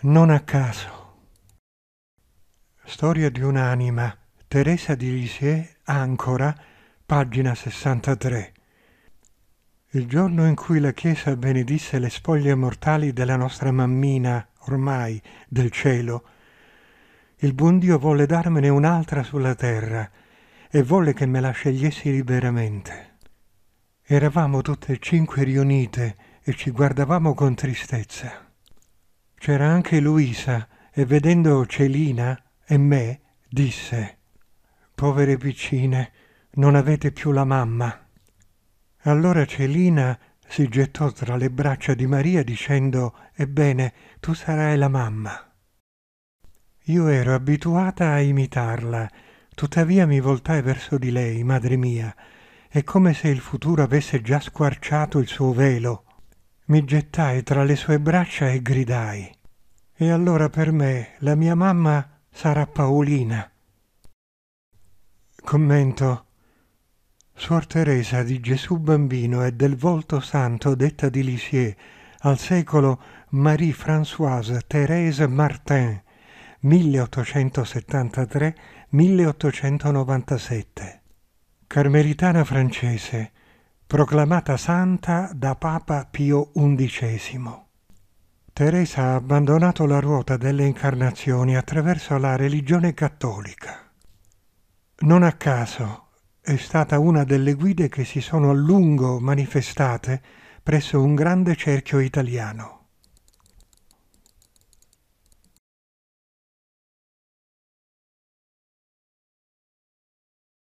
Non a caso. Storia di un'anima, Teresa di Lisieux, Ancora, pagina 63. Il giorno in cui la Chiesa benedisse le spoglie mortali della nostra mammina, ormai, del cielo, il buon Dio volle darmene un'altra sulla terra e volle che me la scegliessi liberamente. Eravamo tutte e cinque riunite e ci guardavamo con tristezza. C'era anche Luisa e vedendo Celina e me disse Povere piccine, non avete più la mamma. Allora Celina si gettò tra le braccia di Maria dicendo Ebbene, tu sarai la mamma. Io ero abituata a imitarla, tuttavia mi voltai verso di lei, madre mia, e come se il futuro avesse già squarciato il suo velo, mi gettai tra le sue braccia e gridai. E allora per me la mia mamma sarà Paolina. Commento. Suor Teresa di Gesù Bambino e del Volto Santo detta di Lisieux al secolo Marie-Françoise Thérèse Martin 1873-1897. Carmelitana francese, proclamata santa da Papa Pio XI. Teresa ha abbandonato la ruota delle incarnazioni attraverso la religione cattolica. Non a caso è stata una delle guide che si sono a lungo manifestate presso un grande cerchio italiano.